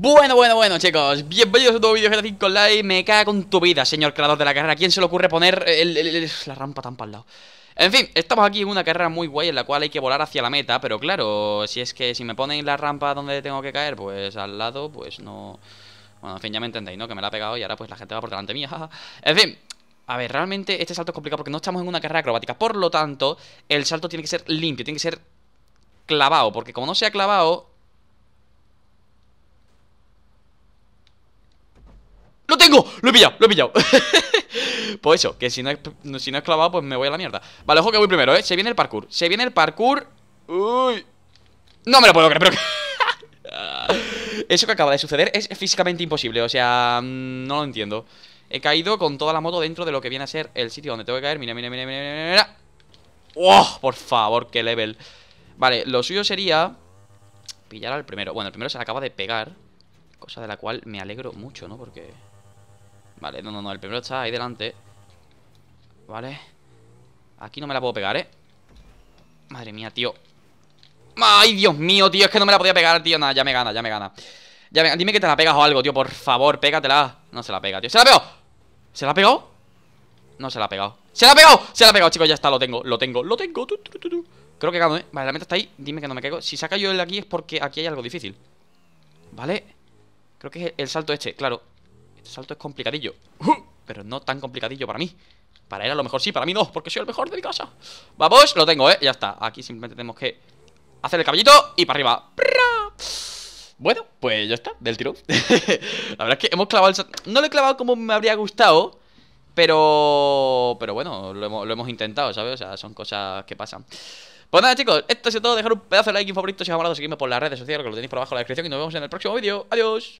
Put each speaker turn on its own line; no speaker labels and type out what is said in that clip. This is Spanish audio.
Bueno, bueno, bueno, chicos, bienvenidos a un nuevo vídeo de 5 Live. Me caga con tu vida, señor creador de la carrera. ¿Quién se le ocurre poner el, la rampa tan para el lado? En fin, estamos aquí en una carrera muy guay en la cual hay que volar hacia la meta, pero claro, si es que si me ponen la rampa donde tengo que caer, pues al lado, pues no... Bueno, en fin, ya me entendéis, ¿no? Que me la ha pegado y ahora pues la gente va por delante mía. en fin, a ver, realmente este salto es complicado porque no estamos en una carrera acrobática. Por lo tanto, el salto tiene que ser limpio, tiene que ser clavado, porque como no sea clavado, lo tengo! ¡Lo he pillado! ¡Lo he pillado! pues eso, que si no, si no clavado, pues me voy a la mierda Vale, ojo que voy primero, ¿eh? Se viene el parkour Se viene el parkour ¡Uy! No me lo puedo creer, pero... eso que acaba de suceder es físicamente imposible O sea, mm, no lo entiendo He caído con toda la moto dentro de lo que viene a ser el sitio donde tengo que caer Mira, mira, mira, mira, mira, mira ¡Oh! Por favor, qué level Vale, lo suyo sería pillar al primero Bueno, el primero se le acaba de pegar Cosa de la cual me alegro mucho, ¿no? Porque Vale, no, no, no, el primero está ahí delante Vale Aquí no me la puedo pegar, ¿eh? Madre mía, tío ¡Ay, Dios mío, tío! Es que no me la podía pegar, tío Nada, ya me gana, ya me gana ya Dime que te la pegas o algo, tío Por favor, pégatela No se la pega, tío ¡Se la pegó! ¿Se la ha pegado? No se la ha pegado ¡Se la ha pegado! ¡Se la ha pegado, chicos! Ya está, lo tengo, lo tengo, lo tengo Creo que gano, ¿eh? Vale, la meta está ahí Dime que no me caigo Si saca yo el de aquí es porque aquí hay algo difícil Vale Creo que es el salto este, claro este salto es complicadillo ¡Uh! Pero no tan complicadillo para mí Para él a lo mejor sí, para mí no, porque soy el mejor de mi casa Vamos, lo tengo, ¿eh? Ya está Aquí simplemente tenemos que hacer el caballito Y para arriba Bueno, pues ya está, del tirón La verdad es que hemos clavado el salto No lo he clavado como me habría gustado pero... Pero bueno, lo hemos, intentado, ¿sabes? O sea, son cosas que pasan Pues nada chicos, esto es todo Dejar un pedazo de like y favorito si os ha hablado, Seguidme por las redes sociales que lo tenéis por abajo en la descripción Y nos vemos en el próximo vídeo, adiós